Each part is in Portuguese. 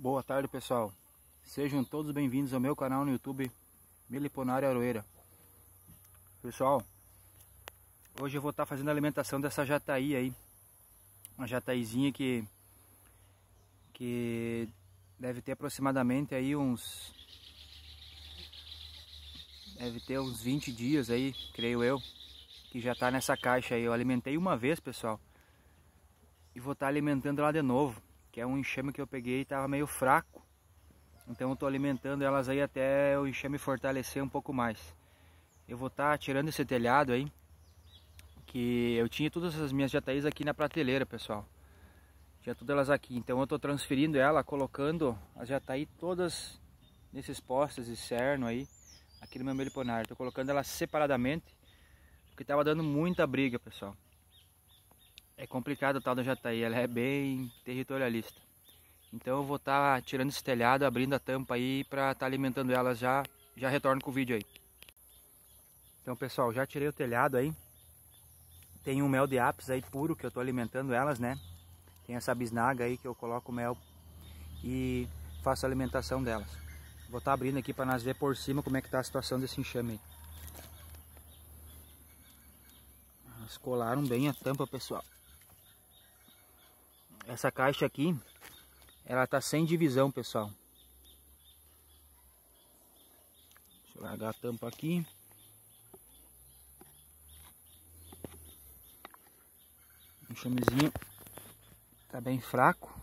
Boa tarde pessoal, sejam todos bem-vindos ao meu canal no YouTube Miliponário Aroeira Pessoal, hoje eu vou estar fazendo a alimentação dessa jataí aí Uma jataizinha que, que deve ter aproximadamente aí uns Deve ter uns 20 dias aí, creio eu Que já está nessa caixa aí, eu alimentei uma vez pessoal E vou estar alimentando lá de novo que é um enxame que eu peguei e estava meio fraco. Então eu estou alimentando elas aí até o enxame fortalecer um pouco mais. Eu vou estar tá tirando esse telhado aí, que eu tinha todas as minhas jataís tá aqui na prateleira, pessoal. Tinha todas elas aqui, então eu estou transferindo ela, colocando as jataí tá todas nesses postes de cerno aí, aqui no meu meliponário. Estou colocando elas separadamente, porque estava dando muita briga, pessoal é complicado o tal da jataí, ela é bem territorialista. Então eu vou estar tá tirando esse telhado, abrindo a tampa aí para estar tá alimentando ela já. Já retorno com o vídeo aí. Então pessoal, já tirei o telhado aí. Tem um mel de apis aí puro que eu estou alimentando elas, né? Tem essa bisnaga aí que eu coloco o mel e faço a alimentação delas. Vou estar tá abrindo aqui para nós ver por cima como é que está a situação desse enxame aí. Elas colaram bem a tampa, pessoal essa caixa aqui, ela tá sem divisão, pessoal. Deixa eu largar a tampa aqui. O chamezinho tá bem fraco.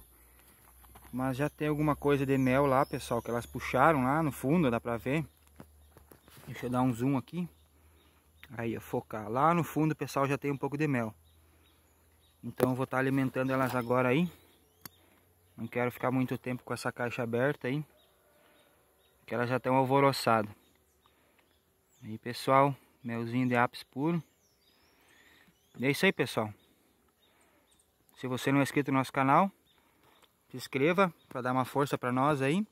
Mas já tem alguma coisa de mel lá, pessoal, que elas puxaram lá no fundo, dá pra ver. Deixa eu dar um zoom aqui. Aí, focar. Lá no fundo, pessoal, já tem um pouco de mel. Então eu vou estar tá alimentando elas agora aí. Não quero ficar muito tempo com essa caixa aberta aí. Que elas já estão alvoroçadas. Aí pessoal, melzinho de apis puro. E é isso aí pessoal. Se você não é inscrito no nosso canal, se inscreva para dar uma força para nós aí.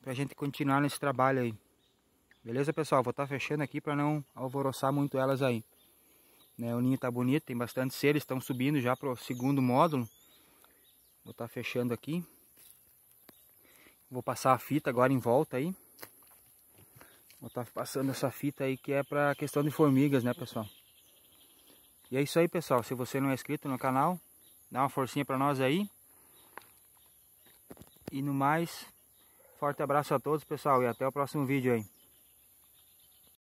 para a gente continuar nesse trabalho aí. Beleza pessoal? Vou estar tá fechando aqui para não alvoroçar muito elas aí. Né? O ninho está bonito, tem bastante seres, estão subindo já para o segundo módulo. Vou estar tá fechando aqui. Vou passar a fita agora em volta aí. Vou estar tá passando essa fita aí que é para a questão de formigas, né pessoal? E é isso aí pessoal, se você não é inscrito no canal, dá uma forcinha para nós aí. E no mais, forte abraço a todos pessoal e até o próximo vídeo aí.